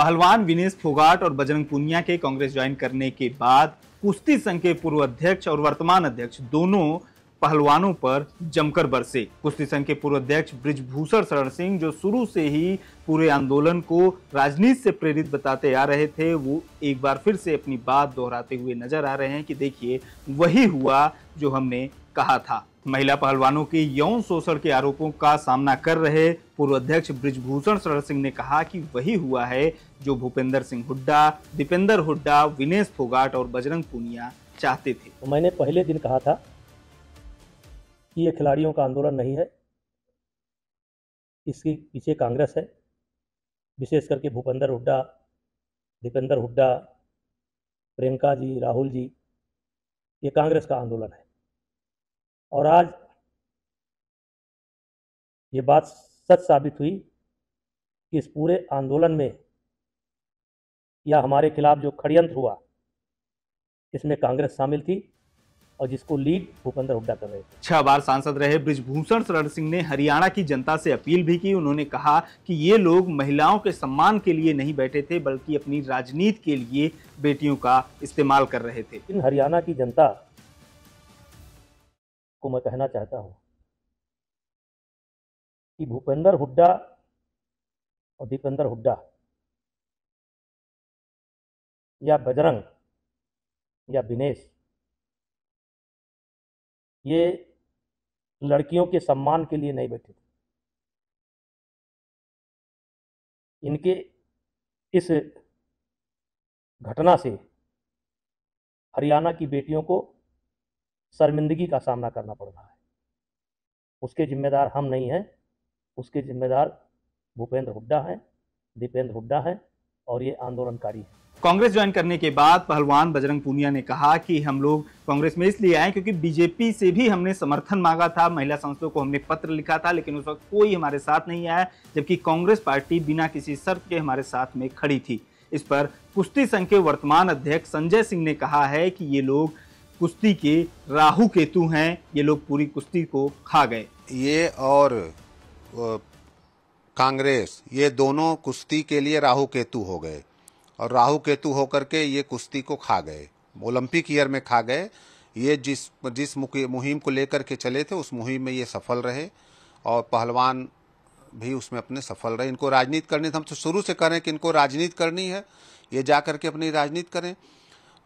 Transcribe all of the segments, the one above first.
पहलवान विनेश फोगाट और बजरंग पुनिया के कांग्रेस ज्वाइन करने के बाद कुश्ती संघ के पूर्व अध्यक्ष और वर्तमान अध्यक्ष दोनों पहलवानों पर जमकर बरसे कुश्ती संघ के पूर्व अध्यक्ष ब्रिजभूषण शरण सिंह जो शुरू से ही पूरे आंदोलन को राजनीति से प्रेरित बताते आ रहे थे वो एक बार फिर से अपनी बात दोहराते हुए नजर आ रहे हैं कि देखिए वही हुआ जो हमने कहा था महिला पहलवानों के यौन शोषण के आरोपों का सामना कर रहे पूर्व अध्यक्ष ब्रिजभूषण शरण सिंह ने कहा कि वही हुआ है जो भूपेंद्र सिंह हुड्डा दीपेंद्र हुड्डा विनेश फोगाट और बजरंग पूनिया चाहते थे तो मैंने पहले दिन कहा था कि ये खिलाड़ियों का आंदोलन नहीं है इसके पीछे कांग्रेस है विशेष करके भूपेंद्र हुड्डा दीपेंद्र हुड्डा प्रियंका जी राहुल जी ये कांग्रेस का आंदोलन है और आज ये बात सच साबित हुई कि इस पूरे आंदोलन में या हमारे खिलाफ जो षडयंत्र हुआ इसमें कांग्रेस शामिल थी और जिसको लीड भूपेंद्र हुड्डा कर रहे थे छह बार सांसद रहे ब्रिजभूषण शरण सिंह ने हरियाणा की जनता से अपील भी की उन्होंने कहा कि ये लोग महिलाओं के सम्मान के लिए नहीं बैठे थे बल्कि अपनी राजनीति के लिए बेटियों का इस्तेमाल कर रहे थे इन हरियाणा की जनता को मैं कहना चाहता हूँ कि भूपेंद्र हुड्डा और दीपेंद्र हुड्डा या बजरंग या बिनेश ये लड़कियों के सम्मान के लिए नहीं बैठे थे इनके इस घटना से हरियाणा की बेटियों को शर्मिंदगी का सामना करना पड़ रहा है उसके जिम्मेदार हम नहीं हैं उसके जिम्मेदार भूपेंद्र हुड्डा हैं दीपेंद्र हुड्डा हैं और ये आंदोलनकारी हैं कांग्रेस ज्वाइन करने के बाद पहलवान बजरंग पूनिया ने कहा कि हम लोग कांग्रेस में इसलिए आए क्योंकि बीजेपी से भी हमने समर्थन मांगा था महिला संस्थाओं को हमने पत्र लिखा था लेकिन उस वक्त कोई हमारे साथ नहीं आया जबकि कांग्रेस पार्टी बिना किसी शर्त के हमारे साथ में खड़ी थी इस पर कुश्ती संघ के वर्तमान अध्यक्ष संजय सिंह ने कहा है कि ये लोग कुश्ती के राहु केतु हैं ये लोग पूरी कुश्ती को खा गए ये और कांग्रेस ये दोनों कुश्ती के लिए राहु केतु हो गए और राहु केतु होकर के ये कुश्ती को खा गए ओलंपिक ईयर में खा गए ये जिस जिस मुहिम को लेकर के चले थे उस मुहिम में ये सफल रहे और पहलवान भी उसमें अपने सफल रहे इनको राजनीति करनी हम तो शुरू से करें कि इनको राजनीति करनी है ये जा करके अपनी राजनीति करें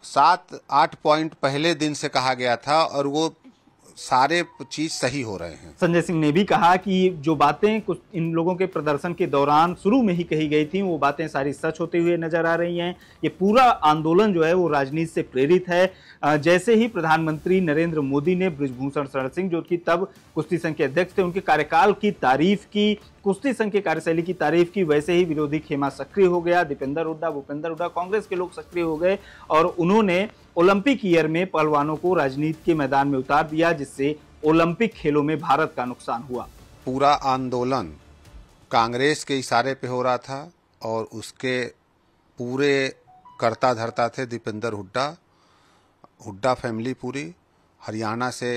सात आठ पॉइंट पहले दिन से कहा गया था और वो सारे चीज सही हो रहे हैं संजय सिंह ने भी कहा कि जो बातें कुछ इन लोगों के प्रदर्शन के दौरान शुरू में ही कही गई थी वो बातें सारी सच होते हुए नजर आ रही हैं ये पूरा आंदोलन जो है वो राजनीति से प्रेरित है जैसे ही प्रधानमंत्री नरेंद्र मोदी ने ब्रजभूषण शरण सिंह जो कि तब कुश्ती संघ के अध्यक्ष थे उनके कार्यकाल की तारीफ की कुश्ती संघ के कार्यशैली की तारीफ की वैसे ही विरोधी खेमा सक्रिय हो गया दीपेंद्र हुड्डा भूपेंद्र हुड्डा कांग्रेस के लोग सक्रिय हो गए और उन्होंने ओलंपिक ईयर में पहलवानों को राजनीति के मैदान में उतार दिया जिससे ओलंपिक खेलों में भारत का नुकसान हुआ पूरा आंदोलन कांग्रेस के इशारे पे हो रहा था और उसके पूरे करता धरता थे दीपेंद्र हुड्डा हुड्डा फैमिली पूरी हरियाणा से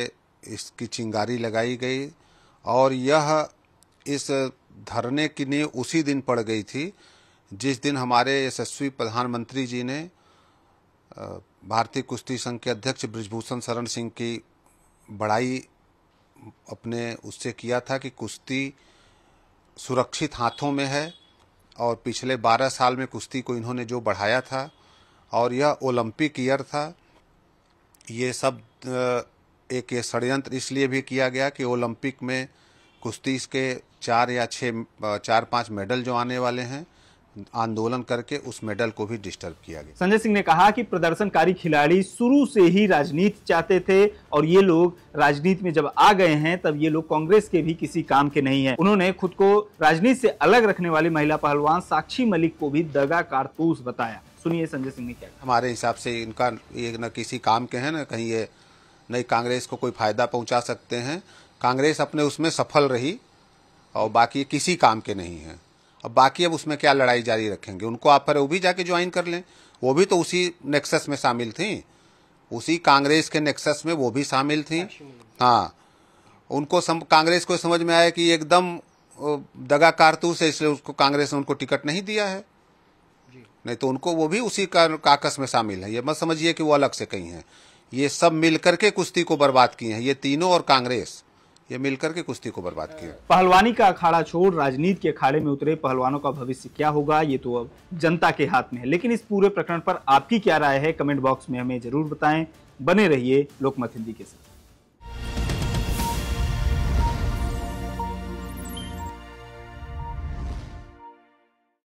इसकी चिंगारी लगाई गई और यह इस धरने की नींव उसी दिन पड़ गई थी जिस दिन हमारे यशस्वी प्रधानमंत्री जी ने भारतीय कुश्ती संघ के अध्यक्ष ब्रिजभूषण शरण सिंह की बड़ाई अपने उससे किया था कि कुश्ती सुरक्षित हाथों में है और पिछले 12 साल में कुश्ती को इन्होंने जो बढ़ाया था और यह ओलंपिक ईयर था ये सब एक ये षडयंत्र इसलिए भी किया गया कि ओलंपिक में कुश्ती के चार या छः चार पांच मेडल जो आने वाले हैं आंदोलन करके उस मेडल को भी डिस्टर्ब किया गया संजय सिंह ने कहा कि प्रदर्शनकारी खिलाड़ी शुरू से ही राजनीति चाहते थे और ये लोग राजनीति में जब आ गए हैं तब ये लोग कांग्रेस के भी किसी काम के नहीं है उन्होंने खुद को राजनीति से अलग रखने वाली महिला पहलवान साक्षी मलिक को भी दगा कारतूस बताया सुनिए संजय सिंह ने क्या हमारे हिसाब से इनका ये न किसी काम के है न कहीं ये नहीं कांग्रेस को कोई फायदा पहुंचा सकते हैं कांग्रेस अपने उसमें सफल रही और बाकी किसी काम के नहीं है अब बाकी अब उसमें क्या लड़ाई जारी रखेंगे उनको आप पर वो भी जाके ज्वाइन कर लें वो भी तो उसी नेक्सस में शामिल थी उसी कांग्रेस के नेक्सस में वो भी शामिल थी हाँ उनको सम, कांग्रेस को समझ में आया कि एकदम दगा कारतूस है इसलिए उसको कांग्रेस ने उनको टिकट नहीं दिया है नहीं तो उनको वो भी उसी का, काकस में शामिल है ये मत समझिए कि वो अलग से कहीं हैं ये सब मिलकर के कुश्ती को बर्बाद किए हैं ये तीनों और कांग्रेस ये मिलकर के कुश्ती को बर्बाद किया पहलवानी का अखाड़ा छोड़ राजनीति के अखाड़े में उतरे पहलवानों का भविष्य क्या होगा ये तो अब जनता के हाथ में है लेकिन इस पूरे प्रकरण पर आपकी क्या राय है कमेंट बॉक्स में हमें जरूर बताएं बने रहिए लोकमत हिंदी के साथ